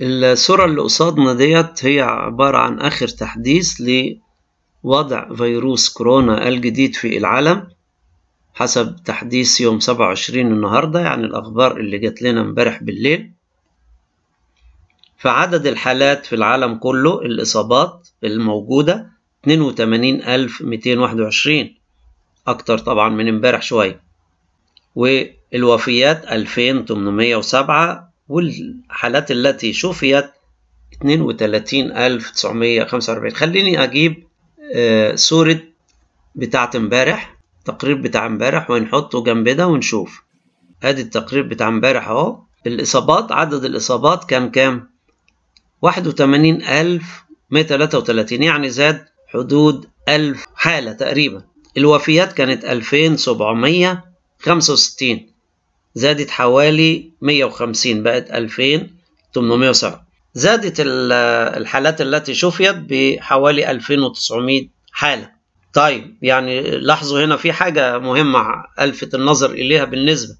الصورة اللي قصادنا ديت هي عبارة عن آخر تحديث لوضع فيروس كورونا الجديد في العالم حسب تحديث يوم سبعة وعشرين النهاردة يعني الأخبار اللي جت لنا امبارح بالليل فعدد الحالات في العالم كله الإصابات الموجودة اتنين وتمانين ألف ميتين واحد وعشرين أكتر طبعا من امبارح شوية والوفيات ألفين تمنمية وسبعة والحالات التي شفيت 32945 خليني أجيب آه، صورة بتاعة امبارح تقرير بتاع امبارح ونحطه جنب ده ونشوف ادي التقرير بتاع امبارح اهو الاصابات عدد الاصابات كان كام 81133 يعني زاد حدود 1000 حالة تقريبا الوفيات كانت 2765 زادت حوالي 150 بقت 2807 زادت الحالات التي شفيت بحوالي 2900 حالة طيب يعني لاحظوا هنا في حاجة مهمة ألفت النظر إليها بالنسبة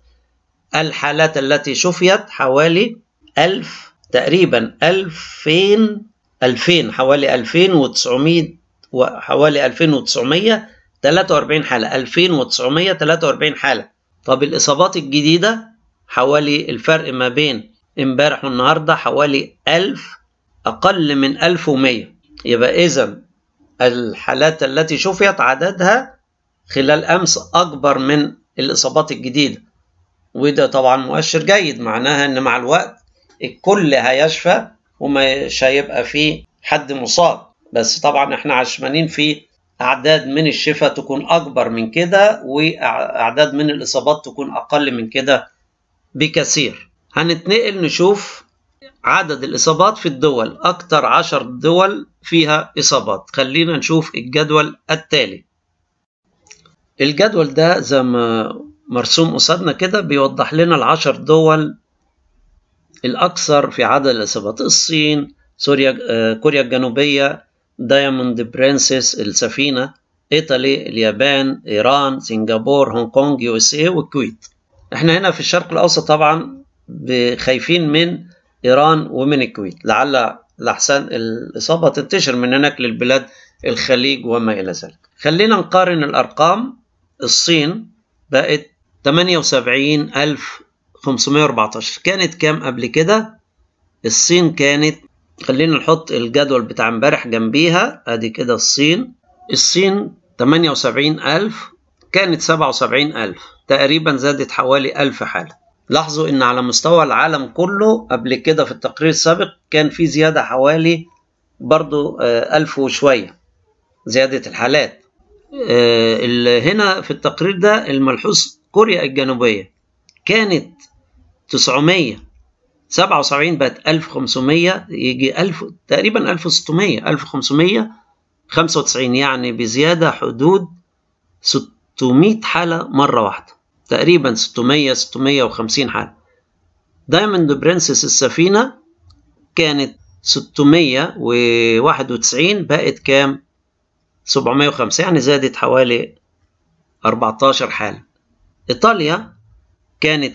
الحالات التي شفيت حوالي 1000 تقريبا 2000 2000 حوالي 2900 وحوالي 2943 حالة 2943 حالة طب الإصابات الجديدة حوالي الفرق ما بين امبارح والنهاردة حوالي ألف أقل من 1100 يبقى إذا الحالات التي شفيت عددها خلال أمس أكبر من الإصابات الجديدة وده طبعا مؤشر جيد معناها إن مع الوقت الكل هيشفى ومش هيبقى فيه حد مصاب بس طبعا احنا عشمانين في أعداد من الشفاء تكون أكبر من كده وأعداد من الإصابات تكون أقل من كده بكثير هنتنقل نشوف عدد الإصابات في الدول أكتر عشر دول فيها إصابات خلينا نشوف الجدول التالي الجدول ده زي ما مرسوم قصادنا كده بيوضح لنا العشر دول الأكثر في عدد الإصابات الصين سوريا آه، كوريا الجنوبية دايموند برنسس السفينة إيطالي اليابان إيران سنغابور هونج كونج يو اس اي والكويت احنا هنا في الشرق الأوسط طبعا خايفين من إيران ومن الكويت لعل الأحسن الإصابة تنتشر من هناك للبلاد الخليج وما إلى ذلك خلينا نقارن الأرقام الصين بقت 78514 كانت كام قبل كده الصين كانت خلينا نحط الجدول بتاع امبارح جنبيها ادي كده الصين الصين 78000 كانت 77000 تقريبا زادت حوالي 1000 حالة لاحظوا ان على مستوى العالم كله قبل كده في التقرير السابق كان في زيادة حوالي برضو 1000 آه، وشوية زيادة الحالات آه، هنا في التقرير ده الملحوظ كوريا الجنوبية كانت 900 77 بقت 1500 يجي 1000 تقريبا 1600 1595 يعني بزيادة حدود 600 حالة مرة واحدة تقريبا 600 650 حالة دايموند برنسس السفينة كانت 691 بقت كام 705 يعني زادت حوالي 14 حالة إيطاليا كانت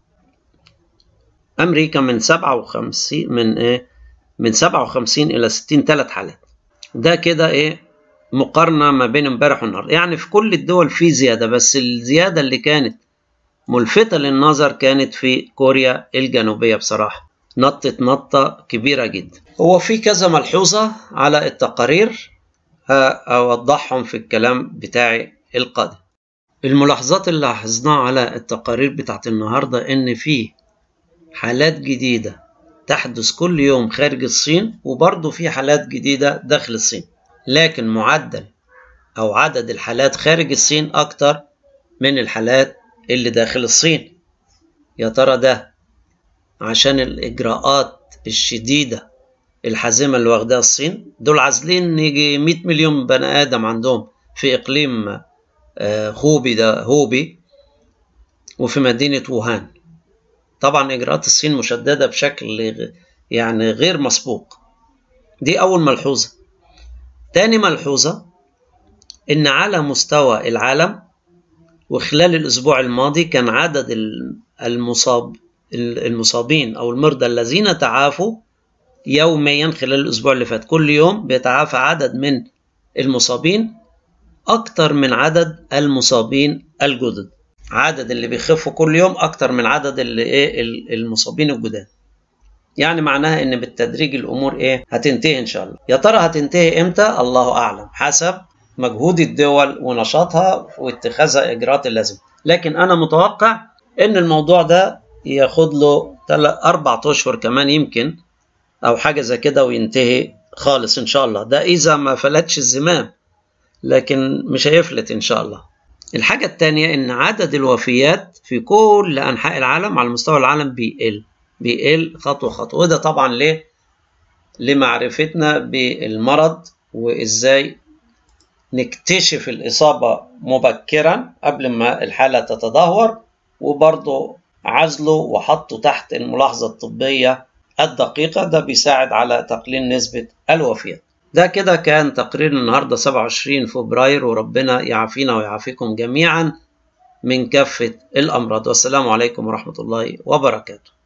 امريكا من 57 من ايه من 57 الى 60 ثلاث حالات ده كده ايه مقارنه ما بين امبارح والنهارده يعني في كل الدول في زياده بس الزياده اللي كانت ملفته للنظر كانت في كوريا الجنوبيه بصراحه نطت نطه كبيره جدا هو في كذا ملحوظه على التقارير هأوضحهم في الكلام بتاعي القادم الملاحظات اللي لاحظناها على التقارير بتاعت النهارده ان في حالات جديدة تحدث كل يوم خارج الصين وبرضه في حالات جديدة داخل الصين لكن معدل أو عدد الحالات خارج الصين أكتر من الحالات اللي داخل الصين يا ترى ده عشان الإجراءات الشديدة الحازمة اللي واخداها الصين دول عازلين يجي 100 مليون بني آدم عندهم في إقليم آه، هوبي ده هوبي وفي مدينة ووهان طبعا إجراءات الصين مشددة بشكل يعني غير مسبوق دي أول ملحوظة تاني ملحوظة إن على مستوى العالم وخلال الأسبوع الماضي كان عدد المصاب المصابين أو المرضى الذين تعافوا يوميا خلال الأسبوع اللي فات كل يوم بيتعافى عدد من المصابين أكتر من عدد المصابين الجدد عدد اللي بيخفوا كل يوم اكتر من عدد اللي ايه المصابين الجداد يعني معناها ان بالتدريج الامور ايه هتنتهي ان شاء الله يا ترى هتنتهي امتى الله اعلم حسب مجهود الدول ونشاطها واتخاذها اجراءات اللازم لكن انا متوقع ان الموضوع ده ياخد له اربع اشهر كمان يمكن او حاجه زي كده وينتهي خالص ان شاء الله ده اذا ما فلتش الزمام لكن مش هيفلت ان شاء الله الحاجة التانية إن عدد الوفيات في كل أنحاء العالم على مستوى العالم بيقل بيقل خطوة خطوة وده طبعا ليه؟ لمعرفتنا بالمرض وإزاي نكتشف الإصابة مبكرا قبل ما الحالة تتدهور وبرضه عزله وحطه تحت الملاحظة الطبية الدقيقة ده بيساعد على تقليل نسبة الوفيات ده كده كان تقرير النهارده 27 فبراير وربنا يعافينا ويعافيكم جميعا من كافة الأمراض والسلام عليكم ورحمة الله وبركاته